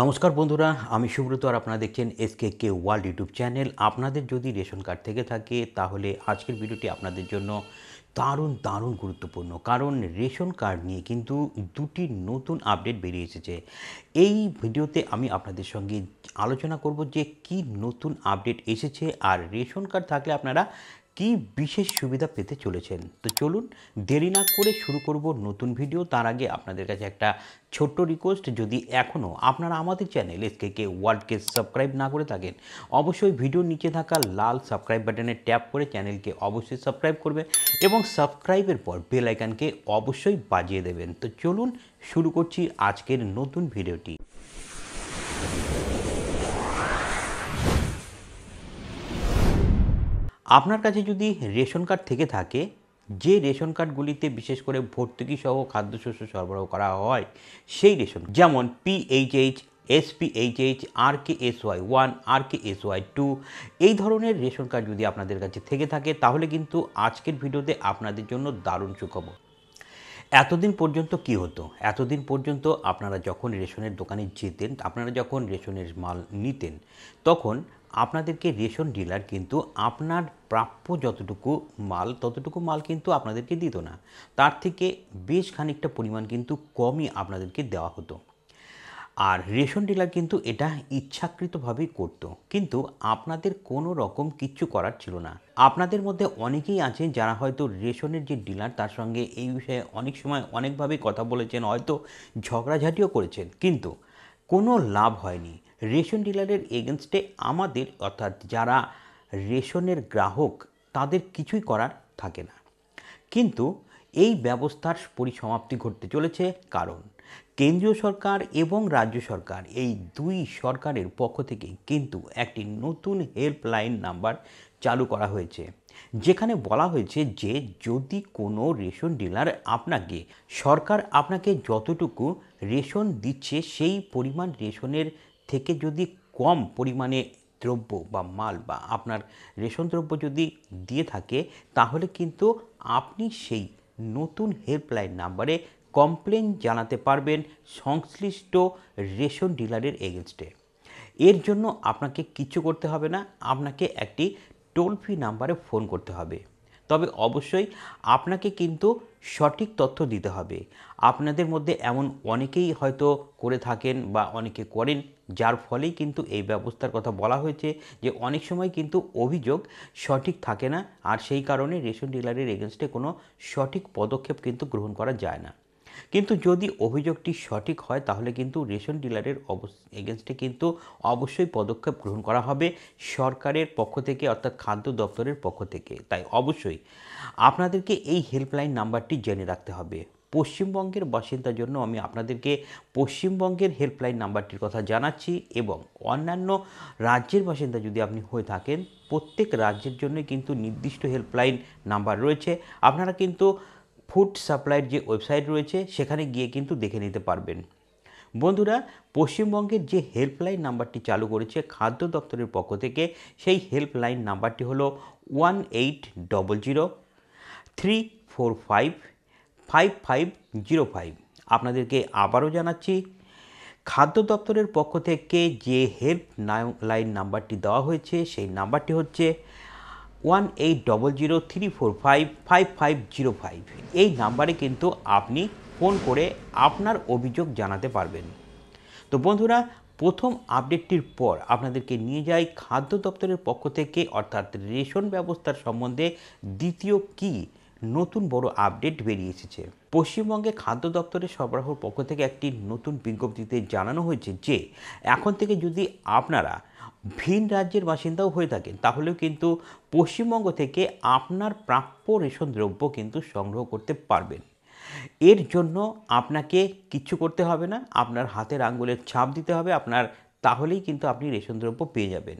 নমস্কার বন্ধুরা আমি সুব্রত আর আপনারা দেখছেন S K K world YouTube channel আপনাদের যদি রেশন কার্ড থেকে থাকে তাহলে আজকের ভিডিওটি আপনাদের জন্য দারুণ দারুণ গুরুত্বপূর্ণ কারণ রেশন কার্ড নিয়ে কিন্তু দুটি নতুন আপডেট বেরিয়ে এসেছে এই ভিডিওতে আমি আপনাদের সঙ্গে আলোচনা করব যে কি নতুন আপডেট এসেছে আর রেশন কার্ড থাকলে আপনারা কি বিশেষ সুবিধা পেতে চলেছেন তো চলুন দেরি না করে শুরু করব নতুন ভিডিও তার আগে আপনাদের কাছে একটা ছোট্ট রিকোয়েস্ট যদি এখনও আপনারা আমাদের চ্যানেল এসকে কে ওয়ার্ল্ডকে সাবস্ক্রাইব না করে থাকেন অবশ্যই ভিডিওর নিচে থাকা লাল সাবস্ক্রাইব বাটনে ট্যাপ করে চ্যানেলকে অবশ্যই সাবস্ক্রাইব করবে এবং সাবস্ক্রাইবের পর বেলাইকানকে অবশ্যই বাজিয়ে দেবেন তো চলুন শুরু করছি আজকের নতুন ভিডিওটি আপনার কাছে যদি রেশন কার্ড থেকে থাকে যে রেশন কার্ডগুলিতে বিশেষ করে ভর্তুকিসহ খাদ্যশস্য সরবরাহ করা হয় সেই রেশন যেমন PHH SPHH R K S Y one R K S Y two এই ধরনের রেশন কার্ড যদি আপনাদের কাছে থেকে থাকে তাহলে কিন্তু আজকের ভিডিওতে আপনাদের জন্য দারুণ সুখবর এতদিন পর্যন্ত কি হতো এতদিন পর্যন্ত আপনারা যখন রেশনের দোকানে যেতেন আপনারা যখন রেশনের মাল নিতেন তখন আপনাদেরকে রেশন ডিলার কিন্তু আপনার প্রাপ্য যতটুকু মাল ততটুকু মাল কিন্তু আপনাদেরকে দিত না তার থেকে বেশ খানিকটা পরিমাণ কিন্তু কমই আপনাদেরকে দেওয়া হতো আর রেশন ডিলার কিন্তু এটা ইচ্ছাকৃতভাবেই করত কিন্তু আপনাদের কোনো রকম কিচ্ছু করার ছিল না আপনাদের মধ্যে অনেকেই আছেন যারা হয়তো রেশনের যে ডিলার তার সঙ্গে এই বিষয়ে অনেক সময় অনেকভাবেই কথা বলেছেন হয়তো ঝগড়াঝাটিও করেছেন কিন্তু কোনো লাভ হয়নি রেশন ডিলারের এগেনস্টে আমাদের অর্থাৎ যারা রেশনের গ্রাহক তাদের কিছুই করার থাকে না কিন্তু এই ব্যবস্থার পরিসমাপ্তি ঘটতে চলেছে কারণ কেন্দ্রীয় সরকার এবং রাজ্য সরকার এই দুই সরকারের পক্ষ থেকে কিন্তু একটি নতুন হেল্পলাইন নাম্বার চালু করা হয়েছে যেখানে বলা হয়েছে যে যদি কোনো রেশন ডিলার আপনাকে সরকার আপনাকে যতটুকু রেশন দিচ্ছে সেই পরিমাণ রেশনের থেকে যদি কম পরিমাণে দ্রব্য বা মাল বা আপনার রেশন দ্রব্য যদি দিয়ে থাকে তাহলে কিন্তু আপনি সেই নতুন হেল্পলাইন নাম্বারে কমপ্লেন জানাতে পারবেন সংশ্লিষ্ট রেশন ডিলারের এগেনস্টে এর জন্য আপনাকে কিছু করতে হবে না আপনাকে একটি টোল ফ্রি নাম্বারে ফোন করতে হবে তবে অবশ্যই আপনাকে কিন্তু সঠিক তথ্য দিতে হবে আপনাদের মধ্যে এমন অনেকেই হয়তো করে থাকেন বা অনেকে করেন যার ফলেই কিন্তু এই ব্যবস্থার কথা বলা হয়েছে যে অনেক সময় কিন্তু অভিযোগ সঠিক থাকে না আর সেই কারণে রেশন ডিলারের এগেনস্টে কোনো সঠিক পদক্ষেপ কিন্তু গ্রহণ করা যায় না কিন্তু যদি অভিযোগটি সঠিক হয় তাহলে কিন্তু রেশন ডিলারের এগেনস্টে কিন্তু অবশ্যই পদক্ষেপ গ্রহণ করা হবে সরকারের পক্ষ থেকে অর্থাৎ খাদ্য দপ্তরের পক্ষ থেকে তাই অবশ্যই আপনাদেরকে এই হেল্পলাইন নাম্বারটি জেনে রাখতে হবে পশ্চিমবঙ্গের বাসিন্দার জন্য আমি আপনাদেরকে পশ্চিমবঙ্গের হেল্পলাইন নাম্বারটির কথা জানাচ্ছি এবং অন্যান্য রাজ্যের বাসিন্দা যদি আপনি হয়ে থাকেন প্রত্যেক রাজ্যের জন্য কিন্তু নির্দিষ্ট হেল্পলাইন নাম্বার রয়েছে আপনারা কিন্তু ফুড সাপ্লাইয়ের যে ওয়েবসাইট রয়েছে সেখানে গিয়ে কিন্তু দেখে নিতে পারবেন বন্ধুরা পশ্চিমবঙ্গের যে হেল্পলাইন নাম্বারটি চালু করেছে খাদ্য দপ্তরের পক্ষ থেকে সেই হেল্পলাইন নাম্বারটি হলো one eight double zero three four five five five zero five আপনাদেরকে আবারও জানাচ্ছি খাদ্য দপ্তরের পক্ষ থেকে যে হেল্প লাইন নাম্বারটি দেওয়া হয়েছে সেই নাম্বারটি হচ্ছে one eight double zero three four five five five zero five এই নাম্বারে কিন্তু আপনি ফোন করে আপনার অভিযোগ জানাতে পারবেন তো বন্ধুরা প্রথম আপডেটটির পর আপনাদেরকে নিয়ে যাই খাদ্য দপ্তরের পক্ষ থেকে অর্থাৎ রেশন ব্যবস্থার সম্বন্ধে দ্বিতীয় কী নতুন বড় আপডেট বেরিয়ে এসেছে পশ্চিমবঙ্গে খাদ্য দপ্তরের সরবরাহর পক্ষ থেকে একটি নতুন বিজ্ঞপ্তিতে জানানো হয়েছে যে এখন থেকে যদি আপনারা ভিন রাজ্যের বাসিন্দাও হয়ে থাকেন তাহলেও কিন্তু পশ্চিমবঙ্গ থেকে আপনার প্রাপ্য রেশন দ্রব্য কিন্তু সংগ্রহ করতে পারবেন এর জন্য আপনাকে কিচ্ছু করতে হবে না আপনার হাতের আঙ্গুলের ছাপ দিতে হবে আপনার তাহলেই কিন্তু আপনি রেশন দ্রব্য পেয়ে যাবেন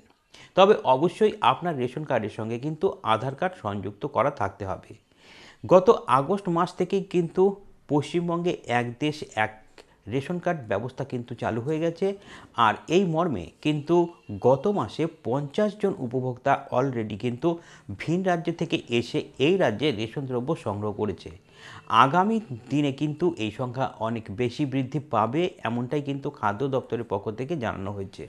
তবে অবশ্যই আপনার রেশন কার্ডের সঙ্গে কিন্তু আধার কার্ড সংযুক্ত করা থাকতে হবে গত আগস্ট মাস থেকেই কিন্তু পশ্চিমবঙ্গে এক দেশ এক রেশন কার্ড ব্যবস্থা কিন্তু চালু হয়ে গেছে আর এই মর্মে কিন্তু গত মাসে পঞ্চাশ জন উপভোক্তা অলরেডি কিন্তু ভিন রাজ্য থেকে এসে এই রাজ্যে রেশন দ্রব্য সংগ্রহ করেছে আগামী দিনে কিন্তু এই সংখ্যা অনেক বেশি বৃদ্ধি পাবে এমনটাই কিন্তু খাদ্য দপ্তরের পক্ষ থেকে জানানো হয়েছে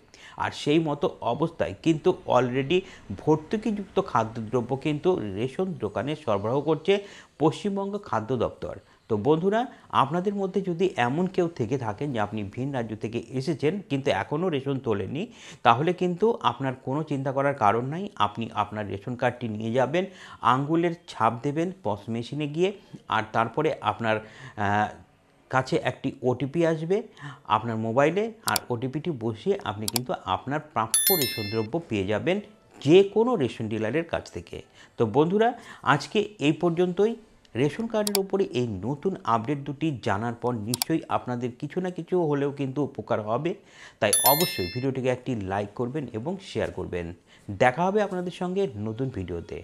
আর সেই মতো অবস্থায় কিন্তু অলরেডি ভর্তুকিযুক্ত খাদ্যদ্রব্য কিন্তু রেশন দোকানে সরবরাহ করছে পশ্চিমবঙ্গ খাদ্য দপ্তর তো বন্ধুরা আপনাদের মধ্যে যদি এমন কেউ থেকে থাকেন যে আপনি ভিন রাজ্য থেকে এসেছেন কিন্তু এখনও রেশন তোলেনি তাহলে কিন্তু আপনার কোনো চিন্তা করার কারণ নাই আপনি আপনার রেশন কার্ডটি নিয়ে যাবেন আঙ্গুলের ছাপ দেবেন পস মেশিনে গিয়ে আর তারপরে আপনার কাছে একটি ওটিপি আসবে আপনার মোবাইলে আর ওটিপিটি বসিয়ে আপনি কিন্তু আপনার প্রাপ্য রেশন দ্রব্য পেয়ে যাবেন যে কোনো রেশন ডিলারের কাছ থেকে তো বন্ধুরা আজকে এই পর্যন্তই রেশন কার্ডের উপরে এই নতুন আপডেট দুটি জানার পর নিশ্চয়ই আপনাদের কিছু না কিছু হলেও কিন্তু উপকার হবে তাই অবশ্যই ভিডিওটিকে একটি লাইক করবেন এবং শেয়ার করবেন দেখা হবে আপনাদের সঙ্গে নতুন ভিডিওতে